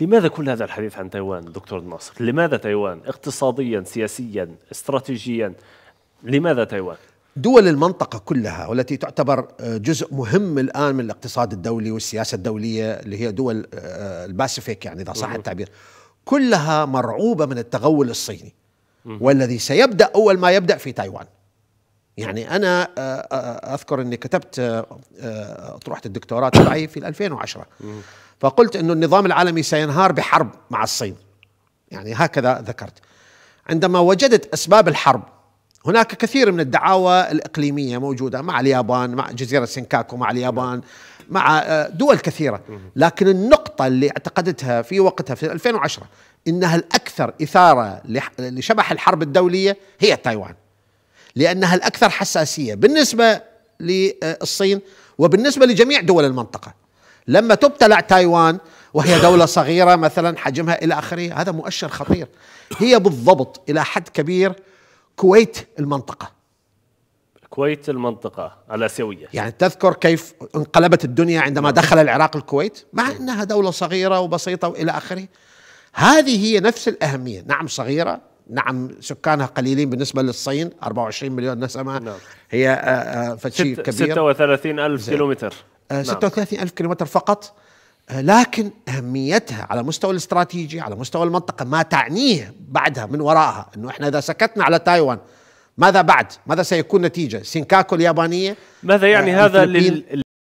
لماذا كل هذا الحديث عن تايوان دكتور ناصر؟ لماذا تايوان؟ اقتصاديا، سياسيا، استراتيجيا، لماذا تايوان؟ دول المنطقة كلها والتي تعتبر آه، جزء مهم الآن من الاقتصاد الدولي والسياسة الدولية اللي هي دول آه، الباسيفيك يعني إذا صح التعبير كلها مرعوبة من التغول الصيني والذي سيبدأ أول ما يبدأ في تايوان يعني أنا آه، أذكر أني كتبت طروحة الدكتوراه تبعي في 2010 فقلت أن النظام العالمي سينهار بحرب مع الصين يعني هكذا ذكرت عندما وجدت أسباب الحرب هناك كثير من الدعاوى الإقليمية موجودة مع اليابان مع جزيرة سينكاكو مع اليابان مع آه، دول كثيرة لكن النقطة اللي اعتقدتها في وقتها في 2010 إنها الأكثر إثارة لشبح الحرب الدولية هي تايوان لأنها الأكثر حساسية بالنسبة للصين آه، وبالنسبة لجميع دول المنطقة لما تبتلع تايوان وهي دولة صغيرة مثلا حجمها إلى آخره هذا مؤشر خطير هي بالضبط إلى حد كبير كويت المنطقة كويت المنطقة الآسيوية يعني تذكر كيف انقلبت الدنيا عندما دخل العراق الكويت مع أنها دولة صغيرة وبسيطة وإلى آخره هذه هي نفس الأهمية نعم صغيرة نعم سكانها قليلين بالنسبة للصين 24 مليون نسمة نعم. هي آه، آه، فشيء كبير 36 ألف كيلومتر 36 نعم. ألف كيلومتر فقط آه، لكن أهميتها على مستوى الاستراتيجي على مستوى المنطقة ما تعنيه بعدها من وراءها أنه إحنا إذا سكتنا على تايوان ماذا بعد ماذا سيكون نتيجة سينكاكو اليابانية ماذا يعني آه، هذا لل...